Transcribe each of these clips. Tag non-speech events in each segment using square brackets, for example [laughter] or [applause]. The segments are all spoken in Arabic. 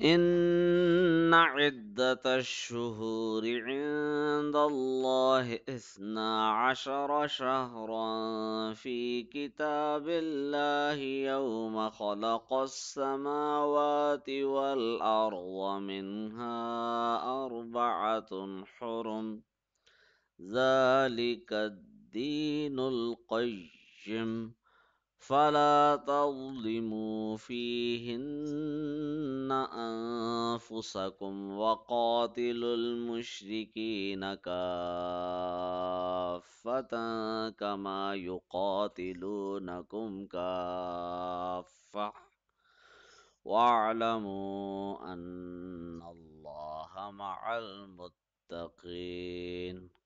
إن عدة الشهور عند الله إثنا عشر شهرا في كتاب الله يوم خلق السماوات والأرض منها أربعة حرم ذلك الدين القيم فلا تظلموا فيهن أنفسكم وقاتلوا المشركين كافة كما يقاتلونكم كافة واعلموا أن الله مع المتقين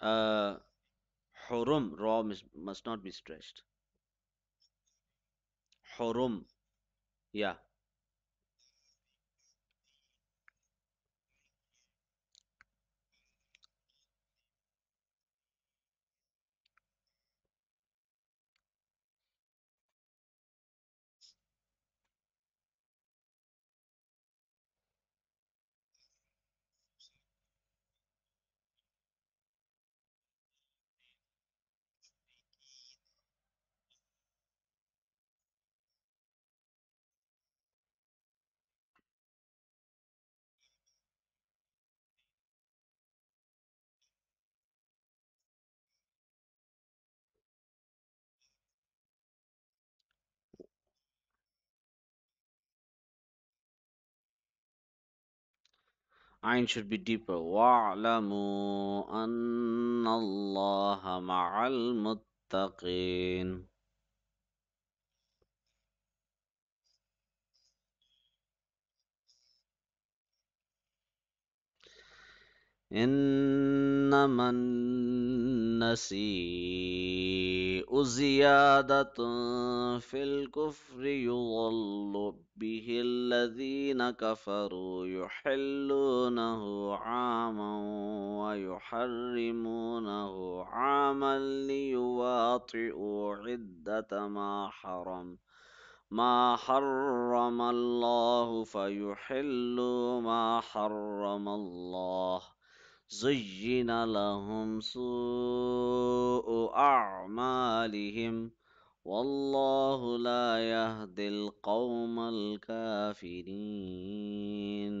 uh, hurum raw must not be stressed hurum yeah عين should be deeper. وَاعْلَمُوا أَنَّ اللَّهَ مَعَ الْمُتَّقِينَ إنما النسيء زيادة في الكفر يضل به الذين كفروا يحلونه عاما ويحرمونه عاما ليواطئوا عدة ما حرم ما حرم الله فيحلوا ما حرم الله زين لهم سوء أعمالهم والله لا يهدي القوم الكافرين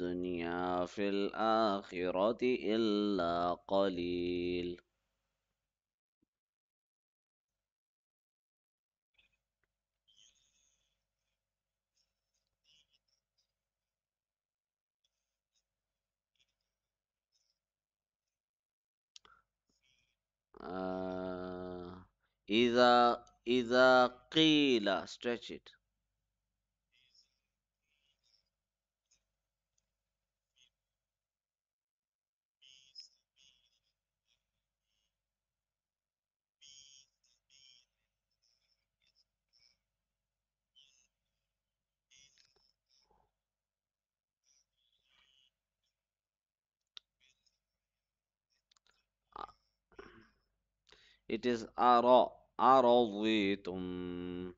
الدنيا في الآخرة إلا قليل آه، إذا إذا قيل stretch it It is أرى أرضيتم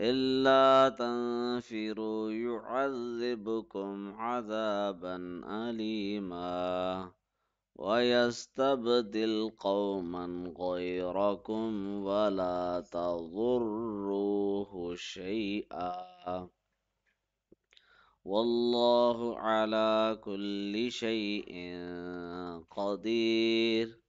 إلا تنفروا يعذبكم عذابا أليما ويستبدل قوما غيركم ولا تضروه شيئا والله على كل شيء قدير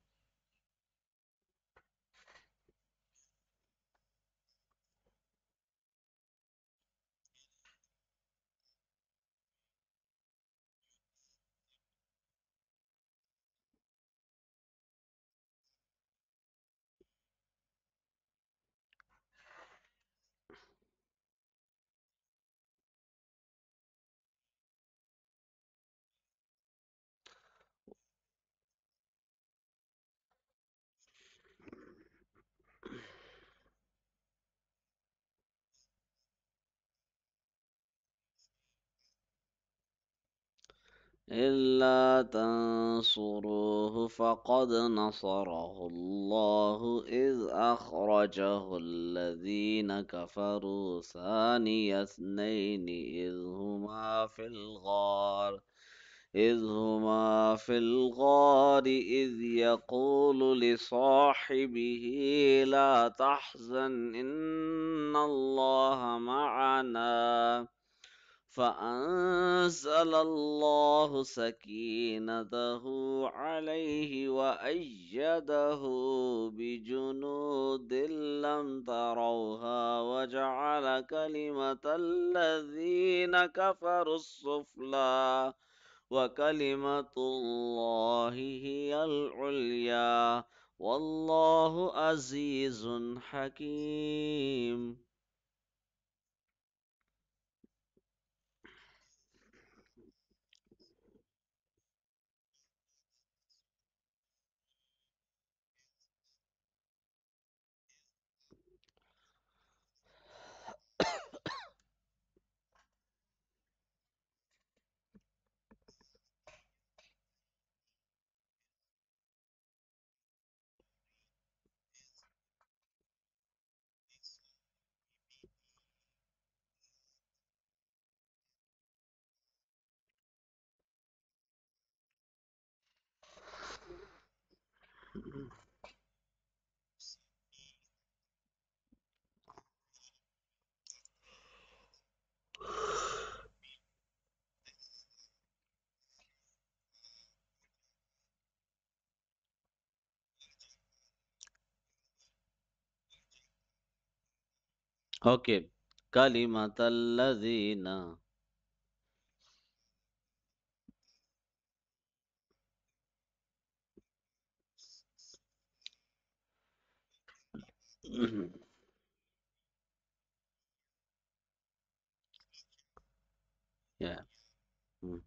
إلا تنصروه فقد نصره الله إذ أخرجه الذين كفروا ثاني اثنين إذ هما في الغار إذ هما في الغار إذ يقول لصاحبه لا تحزن إن الله معنا فأنزل الله سكينته عليه وأيده بجنود لم تروها وجعل كلمة الذين كفروا السفلى وكلمة الله هي العليا والله عزيز حكيم اوكي كلمة الذين [clears throat] Yeah. Mm.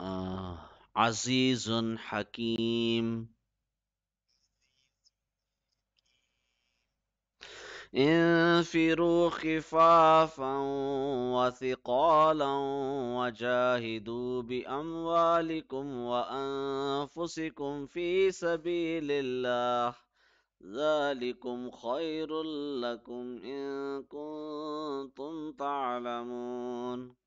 uh, عزيز حكيم انفروا خفافا وثقالا وجاهدوا بأموالكم وأنفسكم في سبيل الله ذلكم خير لكم إن كنتم تعلمون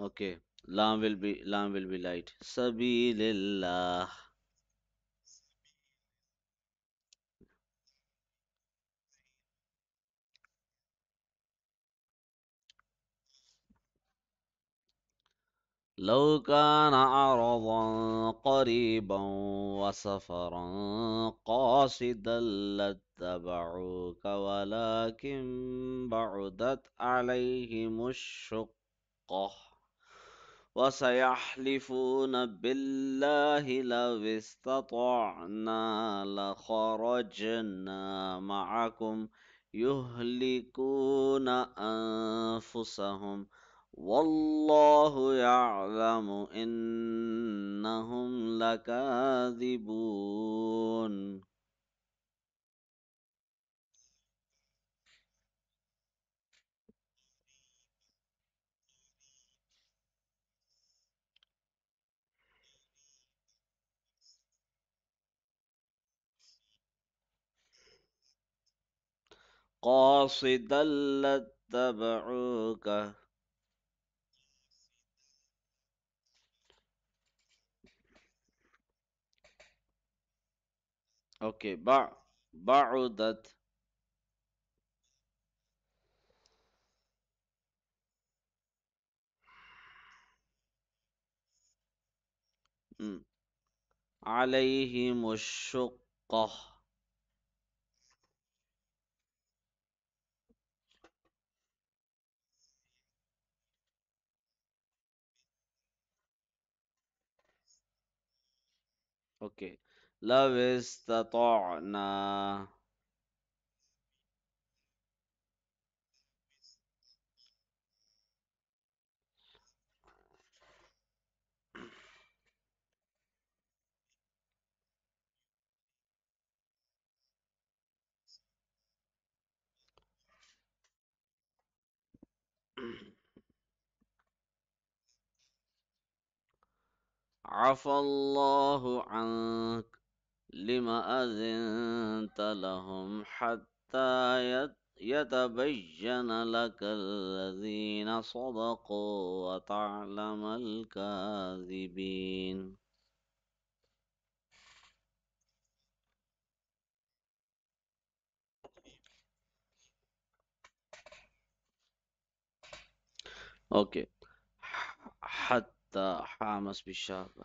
Okay. Lam will be Lam will be light. Sabilillah. لو كان عرضا قريبا وسفرا قاصدا لاتبعوك ولكن بعدت عليهم الشقه وسيحلفون بالله لو استطعنا لخرجنا معكم يهلكون أنفسهم والله يعلم إنهم لكاذبون قاصدا لاتبعوك اوكي بع بعدت عليهم الشقه Okay. Love is the ta'na. عفى الله عنك لما أذنت لهم حتى يتبين لك الذين صدقوا وتعلم الكاذبين اوكي حتى حتى حامس بالشابة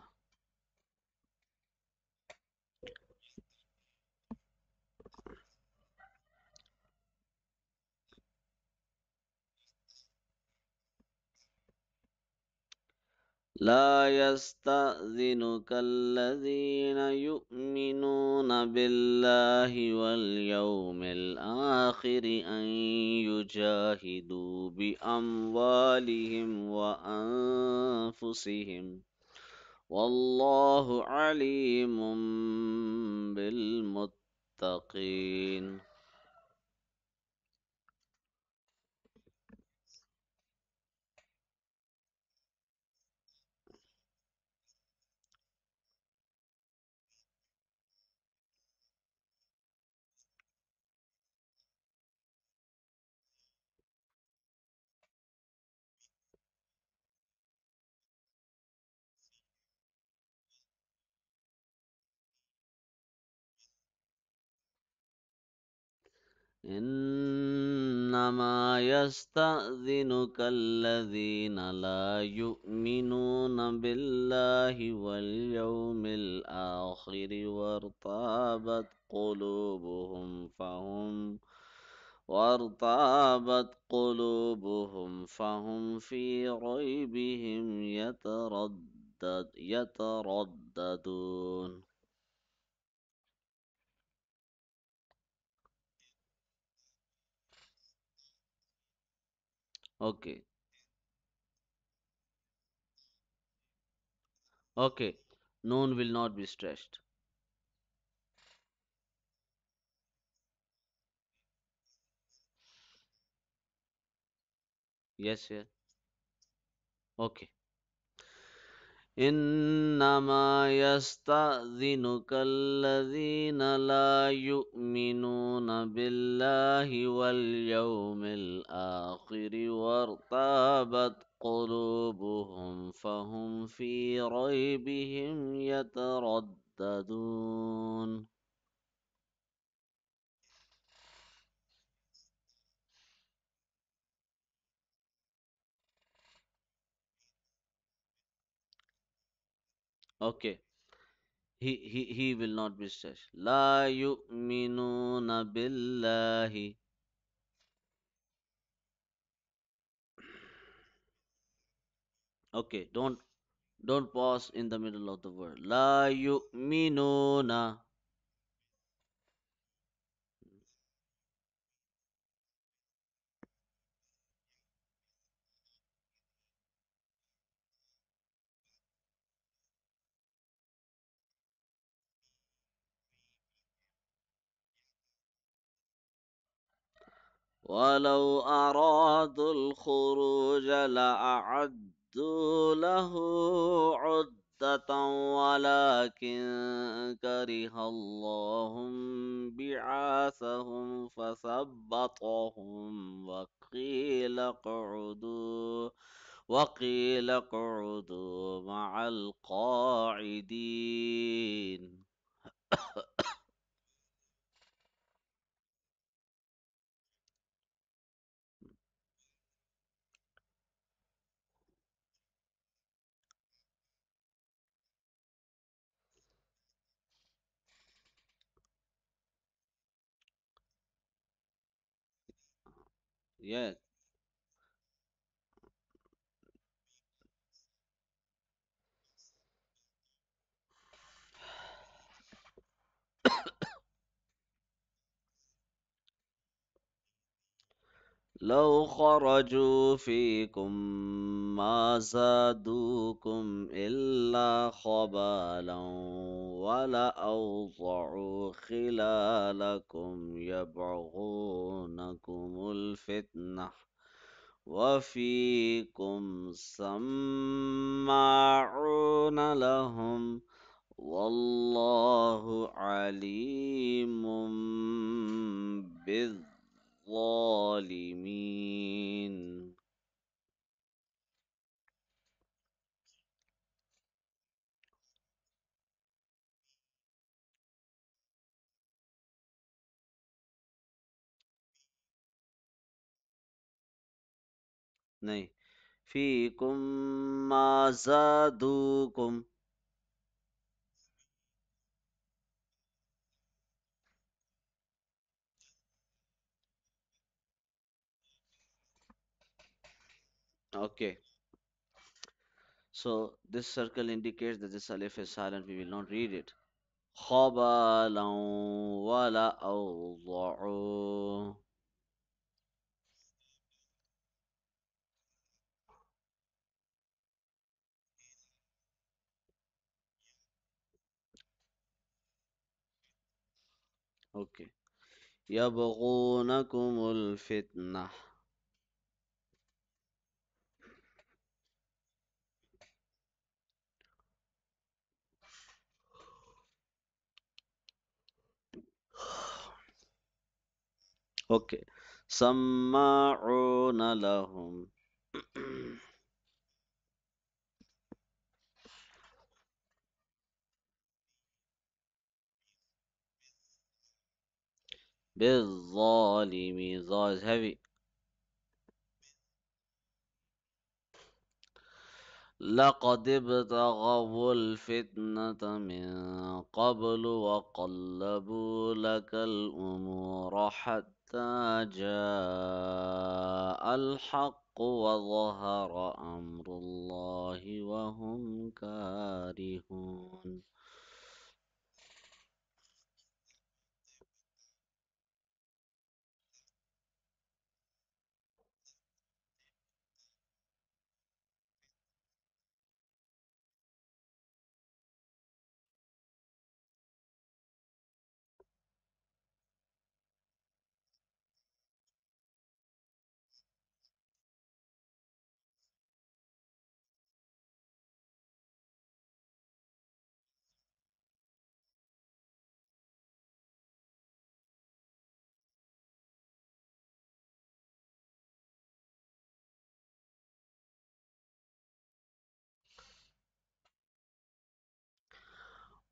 لا يستأذنك الذين يؤمنون بالله واليوم الآخر أن يجاهدوا بأموالهم وأنفسهم والله عليم بالمتقين إنما يستأذنك الذين لا يؤمنون بالله واليوم الآخر وارتابت قلوبهم فهم وارتابت قلوبهم فهم في ريبهم يتردد يترددون Okay. Okay. None will not be stressed. Yes, sir. Okay. إنما يستأذنك الذين لا يؤمنون بالله واليوم الآخر وارتابت قلوبهم فهم في ريبهم يترددون Okay. He, he, he will not be stressed. La yu'minuna billahi. Okay, don't don't pause in the middle of the word. La yu'minuna. ولو أرادوا الخروج لأعدوا له عدة ولكن كره الله بعاثهم فثبطهم وقيل اقعدوا وقيل اقعدوا مع القاعدين [coughs] Yes لو خرجوا فيكم ما زادوكم إلا خبالا ولأوضعوا خلالكم يبعغونكم الفتنة وفيكم سماعون لهم والله عليم بالذنب الظالمين नहीं فيكم ما زادوكم Okay. So this circle indicates that this alif is silent. We will not read it. Okay. اوكي سماعون لهم [clears throat] بالظالم ظاهر هبي لقد ابتغوا الفتنة من قبل وقلبوا لك الأمور حتى حتى جاء الحق وظهر أمر الله وهم كارهون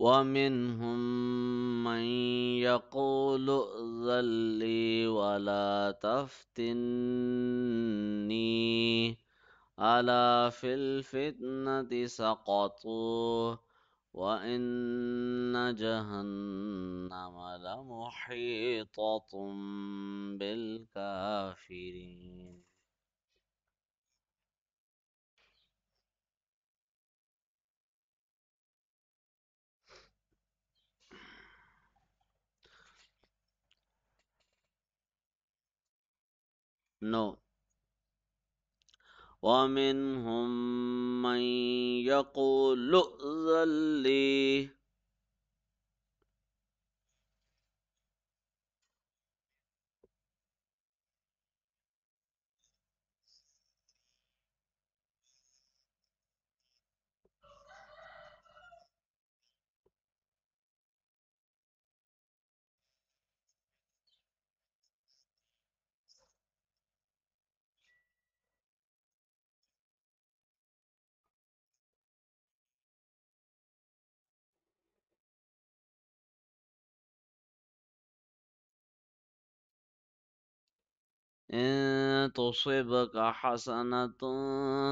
ومنهم من يقول ائذن لي ولا تفتني ألا في الفتنة سقطوا وإن جهنم لمحيطة بالكافرين No. ومنهم من يقول ائذن لي إن تصبك حسنة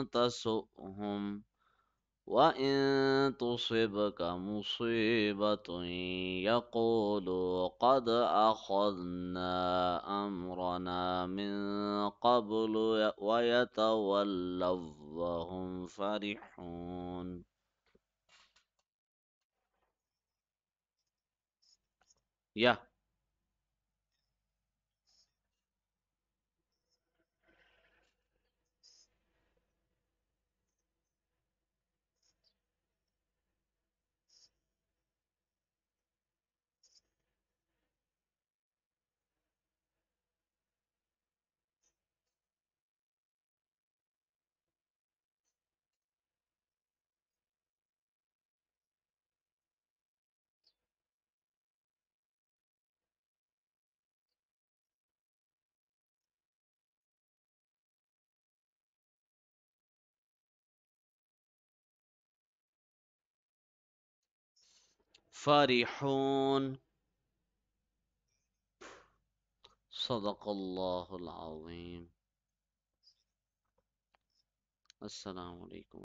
تسؤهم وإن تصبك مصيبة يقولوا قد أخذنا أمرنا من قبل ويتولوا وهم فرحون yeah فرحون صدق الله العظيم السلام عليكم